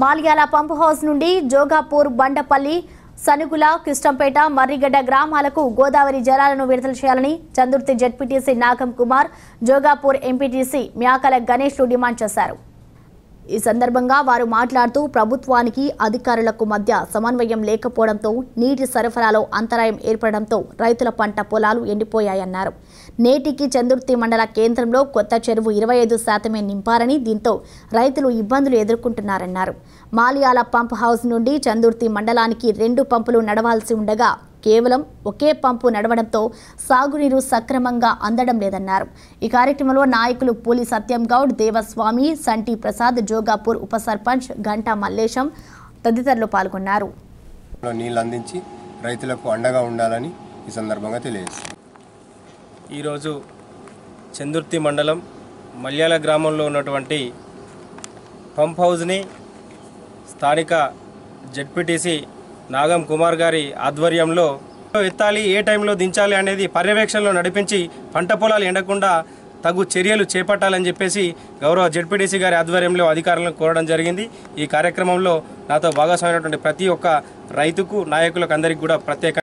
Malyala pump house నుండి జోగాపూర్ బండపల్లి సనుగుల కిష్టంపేట మర్రిగడ్డ గ్రామాలకు గోదావరి జలాలను విడుదల చేయాలని చందుర్తి జడ్పీటీసీ నాగం కుమార్ జోగాపూర్ ఎంపీటీసీ మ్యాకల గణేష్లు డిమాండ్ చేశారు ఈ సందర్భంగా వారు మాట్లాడుతూ ప్రభుత్వానికి అధికారులకు మధ్య సమన్వయం లేకపోవడంతో నీటి సరఫరాలో అంతరాయం ఏర్పడడంతో రైతుల పంట పొలాలు ఎండిపోయాయన్నారు నేటికి చందుర్తి మండల కేంద్రంలో కొత్త చెరువు ఇరవై ఐదు శాతమే నింపారని దీంతో రైతులు ఇబ్బందులు ఎదుర్కొంటున్నారన్నారు మాలియాల పంప్ హౌస్ నుండి చందుర్తి మండలానికి రెండు పంపులు నడవాల్సి ఉండగా కేవలం ఒకే పంపు నడవడంతో సాగునీరు సక్రమంగా అందడం లేదన్నారు ఈ కార్యక్రమంలో నాయకులు పూలి సత్యం గౌడ్ దేవస్వామి సంటి ప్రసాద్ జోగాపూర్ ఉప సర్పంచ్ గంటా మల్లేశం తదితరులు పాల్గొన్నారు నీళ్ళు అందించి రైతులకు అండగా ఉండాలని ఈ సందర్భంగా ఈరోజు చందుర్తి మండలం మల్యాల గ్రామంలో ఉన్నటువంటి పంప్ హౌస్ని స్థానిక జడ్పీటీసీ నాగం కుమార్ గారి ఆధ్వర్యంలో ఎత్తాలి ఏ టైంలో దించాలి అనేది పర్యవేక్షణలో నడిపించి పంట పొలాలు ఎండకుండా తగు చర్యలు చేపట్టాలని చెప్పేసి గౌరవ జెడ్పీడీసీ గారి ఆధ్వర్యంలో అధికారులను కోరడం జరిగింది ఈ కార్యక్రమంలో నాతో భాగస్వామైనటువంటి ప్రతి ఒక్క రైతుకు నాయకులకు అందరికీ కూడా ప్రత్యేక